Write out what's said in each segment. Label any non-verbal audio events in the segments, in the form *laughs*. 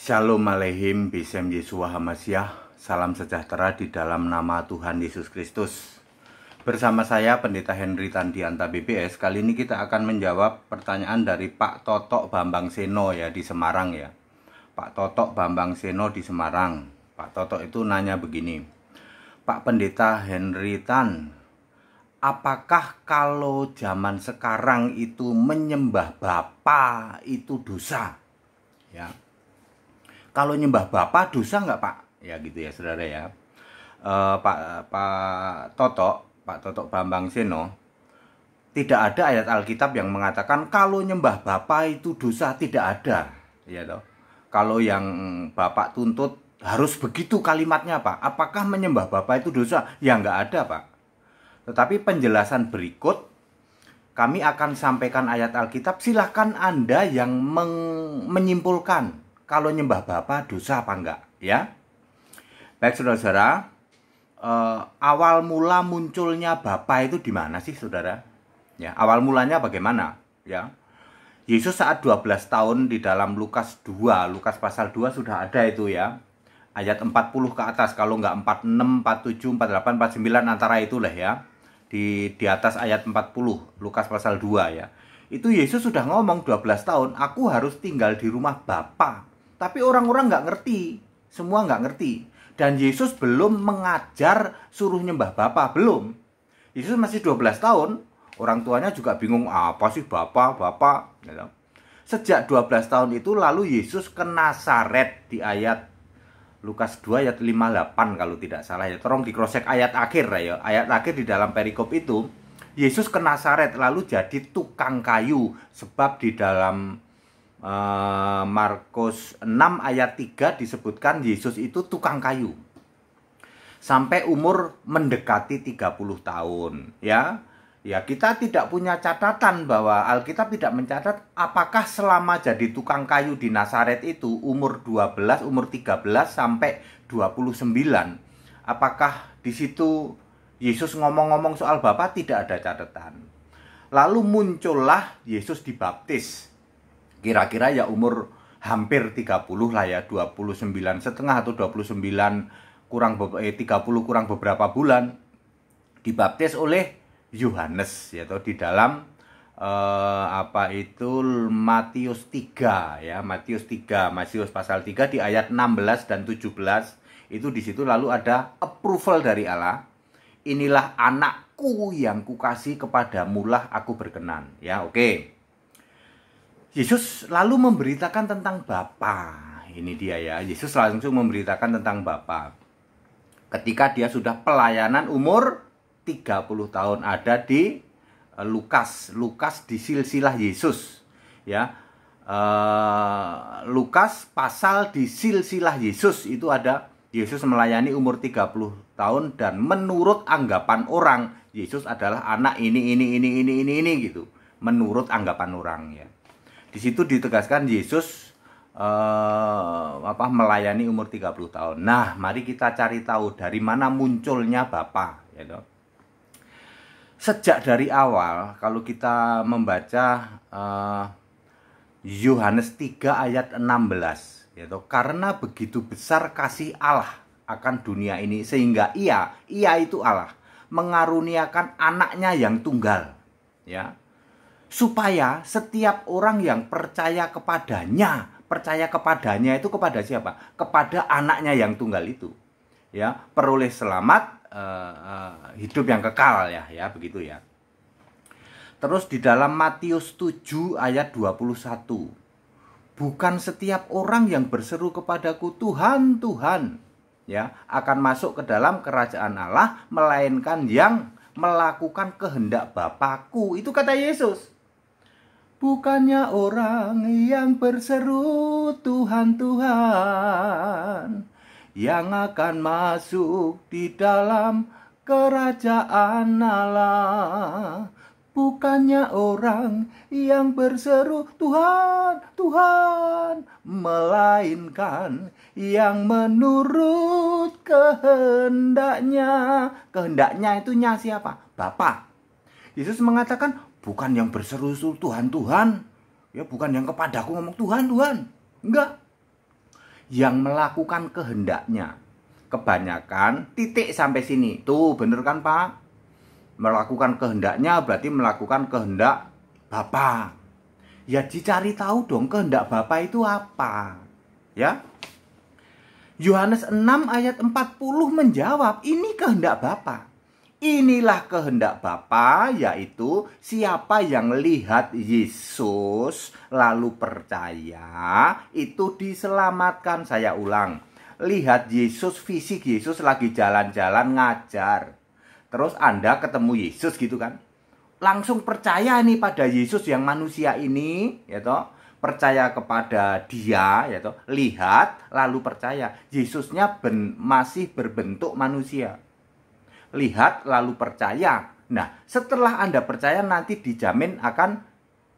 Shalom Alehim, Bisem Yesua Hamasyah, salam sejahtera di dalam nama Tuhan Yesus Kristus. Bersama saya Pendeta Henry Tandianta BPS kali ini kita akan menjawab pertanyaan dari Pak Totok Bambang Seno ya di Semarang ya. Pak Totok Bambang Seno di Semarang. Pak Totok itu nanya begini. Pak Pendeta Henry Tan, apakah kalau zaman sekarang itu menyembah Bapa itu dosa? Ya kalau nyembah Bapak dosa nggak Pak? Ya gitu ya saudara ya. Uh, Pak Pak Toto, Pak Toto Bambang Seno, tidak ada ayat Alkitab yang mengatakan kalau nyembah bapak itu dosa tidak ada, ya toh. Kalau yang Bapak tuntut harus begitu kalimatnya, Pak. Apakah menyembah bapak itu dosa? Ya nggak ada, Pak. Tetapi penjelasan berikut kami akan sampaikan ayat Alkitab. Silahkan Anda yang menyimpulkan kalau nyembah Bapa dosa apa enggak ya. Baik saudara-saudara, eh, awal mula munculnya Bapa itu di mana sih saudara? Ya, awal mulanya bagaimana? Ya. Yesus saat 12 tahun di dalam Lukas 2, Lukas pasal 2 sudah ada itu ya. Ayat 40 ke atas kalau enggak 46, 47, 48, 49 antara itulah ya. Di di atas ayat 40 Lukas pasal 2 ya. Itu Yesus sudah ngomong 12 tahun, aku harus tinggal di rumah Bapak tapi orang-orang nggak ngerti, semua nggak ngerti. Dan Yesus belum mengajar suruh nyembah Bapa, belum. Yesus masih 12 tahun, orang tuanya juga bingung apa sih Bapa, Bapa. Ya Sejak 12 tahun itu lalu Yesus ke saret di ayat Lukas 2 ayat 58 kalau tidak salah ya. Tolong dikrosek ayat akhir ya, ya. Ayat akhir di dalam perikop itu Yesus ke saret lalu jadi tukang kayu sebab di dalam Eh, Markus 6 ayat 3 disebutkan Yesus itu tukang kayu. Sampai umur mendekati 30 tahun, ya. Ya, kita tidak punya catatan bahwa Alkitab tidak mencatat apakah selama jadi tukang kayu di Nazaret itu umur 12, umur 13 sampai 29. Apakah di situ Yesus ngomong-ngomong soal Bapa tidak ada catatan. Lalu muncullah Yesus dibaptis kira-kira ya umur hampir 30 lah ya 29 setengah atau 29 kurang eh, 30 kurang beberapa bulan dibaptis oleh Yohanes yaitu di dalam eh, apa itu Matius 3 ya Matius 3 Matius pasal 3 di ayat 16 dan 17 itu di situ lalu ada approval dari Allah inilah anakku yang kukasih kepadamulah aku berkenan ya oke okay. Yesus lalu memberitakan tentang Bapa. Ini dia ya, Yesus langsung memberitakan tentang Bapa. Ketika dia sudah pelayanan umur 30 tahun ada di eh, Lukas, Lukas di silsilah Yesus. Ya. Eh, Lukas pasal di silsilah Yesus itu ada Yesus melayani umur 30 tahun dan menurut anggapan orang Yesus adalah anak ini ini ini ini ini ini gitu. Menurut anggapan orang ya. Di situ ditegaskan Yesus uh, apa melayani umur 30 tahun. Nah, mari kita cari tahu dari mana munculnya Bapa, you ya know. Sejak dari awal kalau kita membaca uh, Yohanes 3 ayat 16 yaitu karena begitu besar kasih Allah akan dunia ini sehingga ia ia itu Allah mengaruniakan anaknya yang tunggal ya supaya setiap orang yang percaya kepadanya, percaya kepadanya itu kepada siapa? Kepada anaknya yang tunggal itu. Ya, peroleh selamat uh, uh, hidup yang kekal ya, ya begitu ya. Terus di dalam Matius 7 ayat 21 bukan setiap orang yang berseru kepadaku Tuhan Tuhan ya akan masuk ke dalam kerajaan Allah melainkan yang melakukan kehendak Bapakku itu kata Yesus Bukannya orang yang berseru Tuhan Tuhan Yang akan masuk di dalam kerajaan Allah Bukannya orang yang berseru Tuhan, Tuhan Melainkan yang menurut kehendaknya Kehendaknya itu nya siapa? Bapa Yesus mengatakan bukan yang berseru Tuhan Tuhan ya bukan yang kepadaku ngomong Tuhan Tuhan enggak yang melakukan kehendaknya kebanyakan titik sampai sini tuh bener kan Pak melakukan kehendaknya berarti melakukan kehendak Bapak ya dicari tahu dong kehendak Bapak itu apa ya Yohanes 6 ayat 40 menjawab ini kehendak Bapak Inilah kehendak Bapa, yaitu siapa yang lihat Yesus lalu percaya itu diselamatkan. Saya ulang, lihat Yesus, fisik Yesus lagi jalan-jalan ngajar. Terus Anda ketemu Yesus gitu kan? Langsung percaya nih pada Yesus yang manusia ini, ya toh? percaya kepada dia ya toh lihat lalu percaya Yesusnya ben, masih berbentuk manusia lihat lalu percaya. Nah, setelah Anda percaya nanti dijamin akan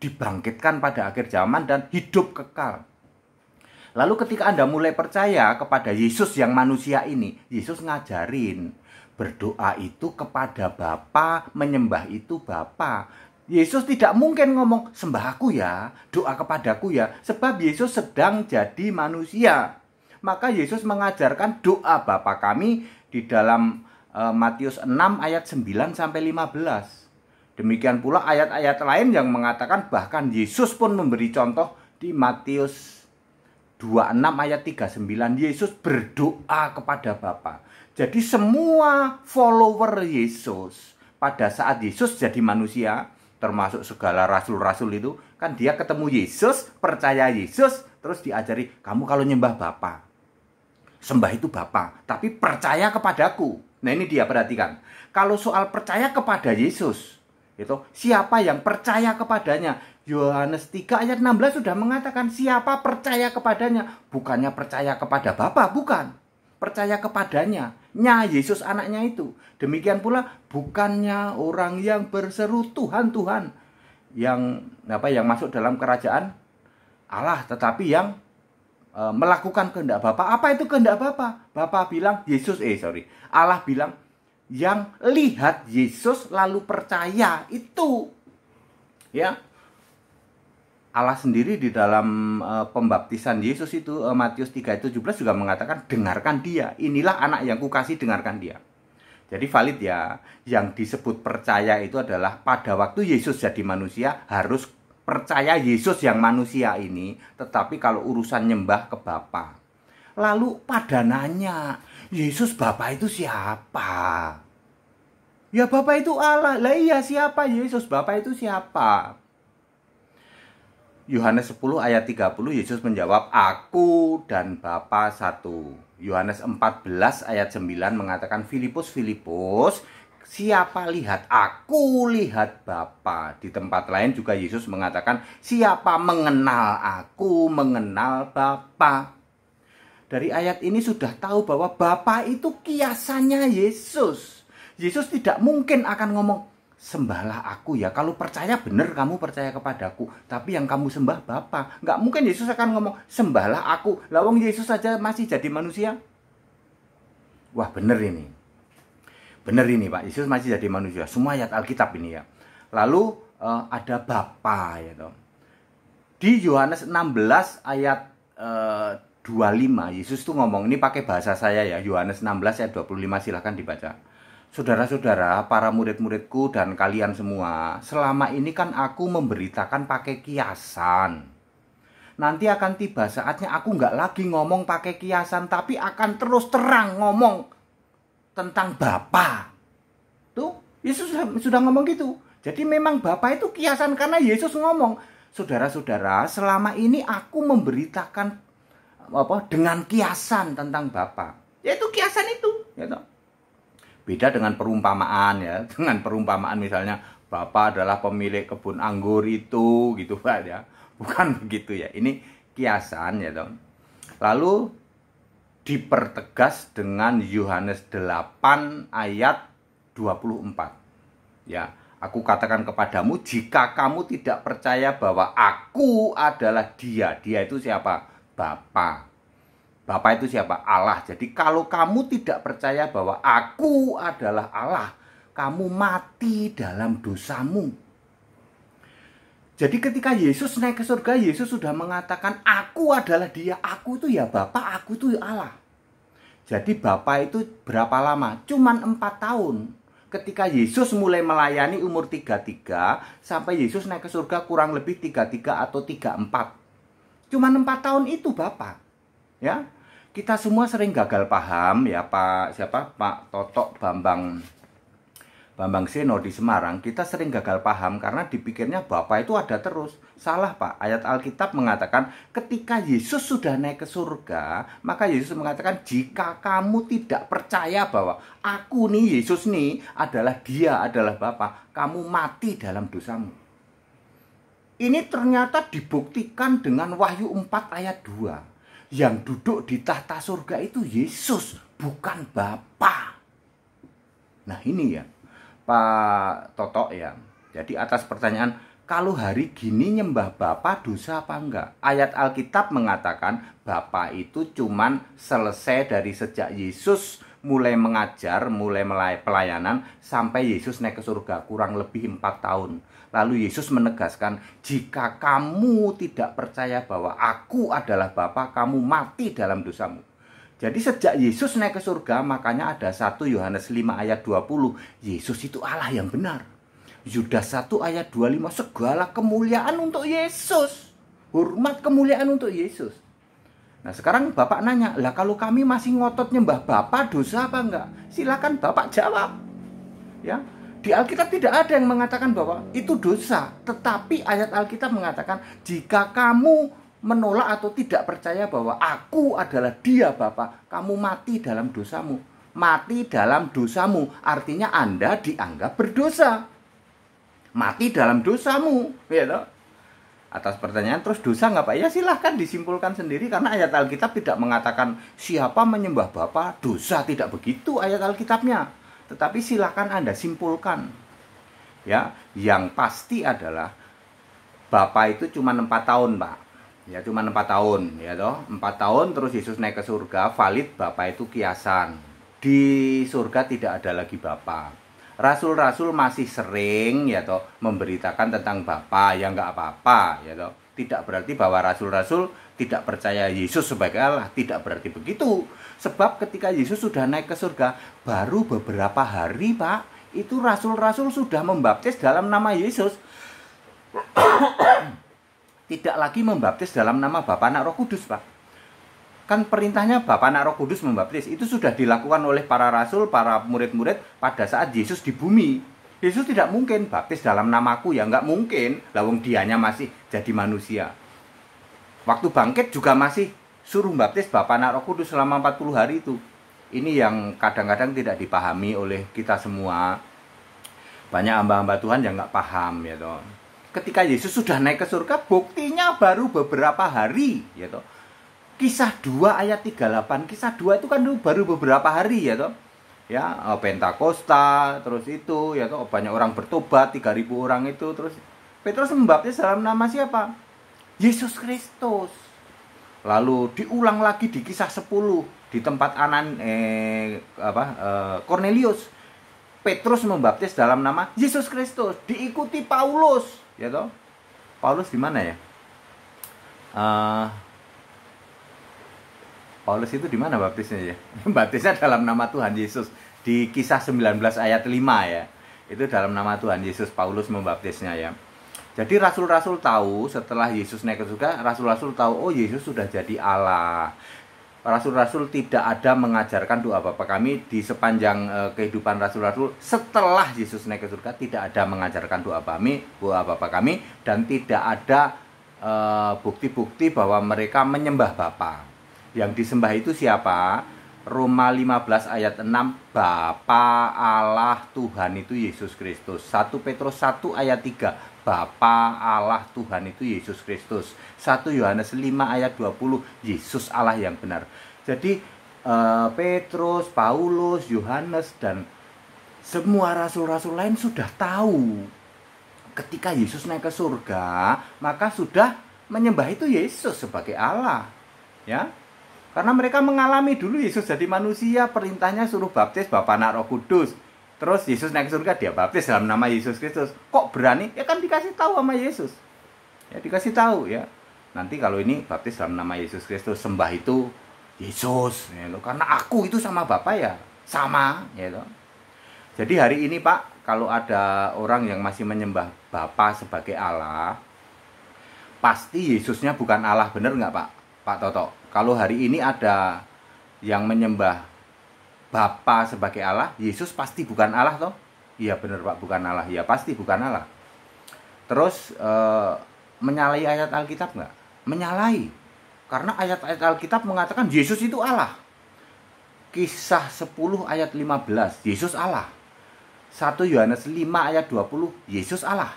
dibangkitkan pada akhir zaman dan hidup kekal. Lalu ketika Anda mulai percaya kepada Yesus yang manusia ini, Yesus ngajarin berdoa itu kepada Bapa, menyembah itu Bapa. Yesus tidak mungkin ngomong sembah aku ya, doa kepadaku ya, sebab Yesus sedang jadi manusia. Maka Yesus mengajarkan doa Bapa kami di dalam Eh, Matius 6 ayat 9 sampai 15. Demikian pula ayat-ayat lain yang mengatakan bahkan Yesus pun memberi contoh di Matius 26 ayat 39 Yesus berdoa kepada Bapa. Jadi semua follower Yesus pada saat Yesus jadi manusia termasuk segala rasul-rasul itu kan dia ketemu Yesus, percaya Yesus, terus diajari kamu kalau nyembah Bapa. Sembah itu Bapa, tapi percaya kepadaku Nah ini dia perhatikan. Kalau soal percaya kepada Yesus, itu siapa yang percaya kepadanya? Yohanes 3 ayat 16 sudah mengatakan siapa percaya kepadanya, bukannya percaya kepada Bapa, bukan. Percaya kepadanya, nya Yesus anaknya itu. Demikian pula bukannya orang yang berseru Tuhan Tuhan yang apa yang masuk dalam kerajaan Allah, tetapi yang Eh, melakukan kehendak Bapa. Apa itu kehendak Bapa? Bapa bilang Yesus eh sorry Allah bilang yang lihat Yesus lalu percaya itu ya Allah sendiri di dalam uh, pembaptisan Yesus itu uh, Matius 3:17 juga mengatakan dengarkan dia inilah anak yang kukasih dengarkan dia jadi valid ya yang disebut percaya itu adalah pada waktu Yesus jadi manusia harus percaya Yesus yang manusia ini, tetapi kalau urusan nyembah ke Bapa. Lalu pada nanya, Yesus Bapa itu siapa? Ya Bapa itu Allah. Lah iya siapa Yesus? Bapa itu siapa? Yohanes 10 ayat 30 Yesus menjawab, "Aku dan Bapa satu." Yohanes 14 ayat 9 mengatakan Filipus Filipus, Siapa lihat aku, lihat Bapa. Di tempat lain juga Yesus mengatakan, siapa mengenal aku, mengenal Bapa. Dari ayat ini sudah tahu bahwa Bapa itu kiasannya Yesus. Yesus tidak mungkin akan ngomong, sembahlah aku ya. Kalau percaya benar kamu percaya kepadaku. Tapi yang kamu sembah Bapa. Nggak mungkin Yesus akan ngomong, sembahlah aku. Lawang Yesus saja masih jadi manusia. Wah bener ini Benar ini Pak, Yesus masih jadi manusia. Semua ayat Alkitab ini ya. Lalu uh, ada Bapa gitu. Di Yohanes 16 ayat eh, uh, 25 Yesus tuh ngomong ini pakai bahasa saya ya Yohanes 16 ayat 25 silahkan dibaca Saudara-saudara, para murid-muridku dan kalian semua, selama ini kan aku memberitakan pakai kiasan. Nanti akan tiba saatnya aku nggak lagi ngomong pakai kiasan, tapi akan terus terang ngomong tentang Bapa. Tuh, Yesus sudah, sudah ngomong gitu. Jadi memang Bapa itu kiasan karena Yesus ngomong, "Saudara-saudara, selama ini aku memberitakan apa dengan kiasan tentang Bapa." Yaitu kiasan itu, ya gitu. Beda dengan perumpamaan ya, *laughs* dengan perumpamaan misalnya Bapa adalah pemilik kebun anggur itu gitu Pak *laughs* ya. Bukan begitu ya. Ini kiasan ya, dong. Lalu dipertegas dengan Yohanes 8 ayat 24. Ya, aku katakan kepadamu jika kamu tidak percaya bahwa aku adalah Dia. Dia itu siapa? Bapa. Bapa itu siapa? Allah. Jadi kalau kamu tidak percaya bahwa aku adalah Allah, kamu mati dalam dosamu. Jadi ketika Yesus naik ke surga, Yesus sudah mengatakan, aku adalah dia, aku itu ya Bapak, aku itu ya Allah. Jadi Bapak itu berapa lama? Cuman empat tahun. Ketika Yesus mulai melayani umur 33, sampai Yesus naik ke surga kurang lebih 33 atau 34. Cuman empat tahun itu Bapak. Ya, kita semua sering gagal paham ya Pak siapa Pak Totok Bambang Bambang Seno di Semarang, kita sering gagal paham karena dipikirnya Bapak itu ada terus. Salah Pak, ayat Alkitab mengatakan ketika Yesus sudah naik ke surga, maka Yesus mengatakan jika kamu tidak percaya bahwa aku nih Yesus nih adalah dia, adalah Bapak, kamu mati dalam dosamu. Ini ternyata dibuktikan dengan Wahyu 4 ayat 2. Yang duduk di tahta surga itu Yesus, bukan Bapak. Nah ini ya, Pak Toto ya. Jadi atas pertanyaan kalau hari gini nyembah Bapak dosa apa enggak? Ayat Alkitab mengatakan Bapak itu cuman selesai dari sejak Yesus mulai mengajar, mulai pelayanan sampai Yesus naik ke surga kurang lebih empat tahun. Lalu Yesus menegaskan, jika kamu tidak percaya bahwa aku adalah Bapa, kamu mati dalam dosamu. Jadi sejak Yesus naik ke surga, makanya ada 1 Yohanes 5 ayat 20, Yesus itu Allah yang benar. Yudas 1 ayat 25, segala kemuliaan untuk Yesus. Hormat kemuliaan untuk Yesus. Nah sekarang Bapak nanya, lah kalau kami masih ngotot nyembah Bapak dosa apa enggak? Silakan Bapak jawab. Ya, di Alkitab tidak ada yang mengatakan bahwa itu dosa, tetapi ayat Alkitab mengatakan jika kamu menolak atau tidak percaya bahwa aku adalah dia bapak kamu mati dalam dosamu. Mati dalam dosamu artinya Anda dianggap berdosa. Mati dalam dosamu, ya toh? Atas pertanyaan terus dosa nggak Pak? Ya silahkan disimpulkan sendiri karena ayat Alkitab tidak mengatakan siapa menyembah bapak dosa tidak begitu ayat Alkitabnya. Tetapi silahkan Anda simpulkan. Ya, yang pasti adalah Bapak itu cuma empat tahun, Pak ya cuma empat tahun ya toh empat tahun terus Yesus naik ke surga valid bapak itu kiasan di surga tidak ada lagi bapak rasul-rasul masih sering ya toh memberitakan tentang bapak ya nggak apa-apa ya toh tidak berarti bahwa rasul-rasul tidak percaya Yesus sebagai Allah tidak berarti begitu sebab ketika Yesus sudah naik ke surga baru beberapa hari pak itu rasul-rasul sudah membaptis dalam nama Yesus tidak lagi membaptis dalam nama Bapa Anak Roh Kudus, Pak. Kan perintahnya Bapa Anak Roh Kudus membaptis itu sudah dilakukan oleh para rasul, para murid-murid pada saat Yesus di bumi. Yesus tidak mungkin baptis dalam namaku ya nggak mungkin. Lawung dianya masih jadi manusia. Waktu bangkit juga masih suruh baptis Bapak Anak Roh Kudus selama 40 hari itu. Ini yang kadang-kadang tidak dipahami oleh kita semua. Banyak hamba-hamba Tuhan yang nggak paham ya dong ketika Yesus sudah naik ke surga buktinya baru beberapa hari gitu kisah 2 ayat 38 kisah 2 itu kan baru beberapa hari ya toh ya eh, Pentakosta terus itu ya toh banyak orang bertobat 3000 orang itu terus Petrus membaptis dalam nama siapa Yesus Kristus lalu diulang lagi di kisah 10 di tempat Anan eh apa eh, Cornelius Petrus membaptis dalam nama Yesus Kristus diikuti Paulus ya toh Paulus di mana ya uh, Paulus itu di mana baptisnya ya *laughs* baptisnya dalam nama Tuhan Yesus di kisah 19 ayat 5 ya itu dalam nama Tuhan Yesus Paulus membaptisnya ya jadi rasul-rasul tahu setelah Yesus naik ke surga rasul-rasul tahu oh Yesus sudah jadi Allah Rasul-rasul tidak ada mengajarkan doa Bapa Kami di sepanjang uh, kehidupan rasul-rasul setelah Yesus naik ke surga tidak ada mengajarkan doa kami, doa Bapa Kami dan tidak ada eh, bukti-bukti uh, bahwa mereka menyembah Bapa. Yang disembah itu siapa? Roma 15 ayat 6 Bapa Allah Tuhan itu Yesus Kristus 1 Petrus 1 ayat 3 Bapa Allah Tuhan itu Yesus Kristus 1 Yohanes 5 ayat 20 Yesus Allah yang benar jadi uh, Petrus, Paulus, Yohanes dan semua rasul-rasul lain sudah tahu ketika Yesus naik ke surga maka sudah menyembah itu Yesus sebagai Allah ya karena mereka mengalami dulu Yesus jadi manusia, perintahnya suruh baptis Bapak anak Roh Kudus. Terus Yesus naik surga, dia baptis dalam nama Yesus Kristus. Kok berani? Ya kan dikasih tahu sama Yesus. Ya dikasih tahu ya. Nanti kalau ini baptis dalam nama Yesus Kristus, sembah itu Yesus. Ya, loh. karena aku itu sama Bapak ya. Sama. Ya, loh. Jadi hari ini Pak, kalau ada orang yang masih menyembah Bapak sebagai Allah, pasti Yesusnya bukan Allah. Bener nggak Pak? Pak Toto? Kalau hari ini ada yang menyembah Bapa sebagai Allah, Yesus pasti bukan Allah toh? Iya benar Pak, bukan Allah. Iya pasti bukan Allah. Terus e, menyalahi ayat Alkitab nggak? Menyalahi. Karena ayat-ayat Alkitab mengatakan Yesus itu Allah. Kisah 10 ayat 15, Yesus Allah. 1 Yohanes 5 ayat 20, Yesus Allah.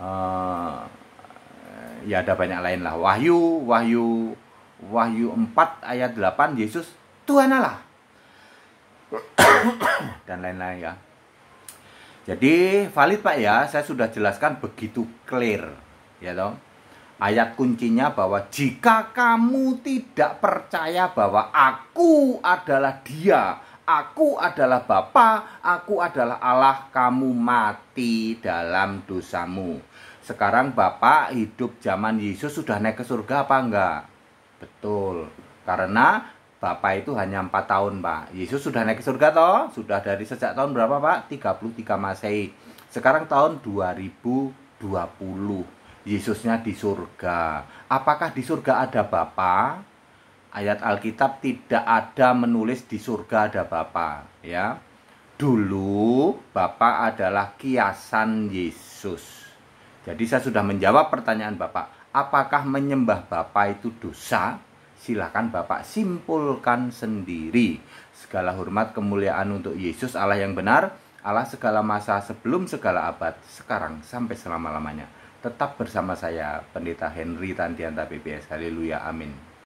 E, ya ada banyak lain lah. Wahyu, Wahyu Wahyu 4 ayat 8 Yesus Tuhan Allah *coughs* dan lain-lain ya jadi valid Pak ya saya sudah jelaskan begitu clear ya dong. ayat kuncinya bahwa jika kamu tidak percaya bahwa aku adalah dia aku adalah Bapa, aku adalah Allah, kamu mati dalam dosamu. Sekarang Bapak hidup zaman Yesus sudah naik ke surga apa enggak? Betul. Karena Bapak itu hanya empat tahun, Pak. Yesus sudah naik ke surga toh? Sudah dari sejak tahun berapa, Pak? 33 Masehi. Sekarang tahun 2020. Yesusnya di surga. Apakah di surga ada Bapa? Ayat Alkitab tidak ada menulis di surga ada Bapa, ya. Dulu Bapa adalah kiasan Yesus. Jadi saya sudah menjawab pertanyaan Bapak apakah menyembah Bapak itu dosa? Silakan Bapak simpulkan sendiri. Segala hormat kemuliaan untuk Yesus Allah yang benar, Allah segala masa sebelum segala abad, sekarang sampai selama-lamanya. Tetap bersama saya, Pendeta Henry Tandianta BPS. Haleluya, amin.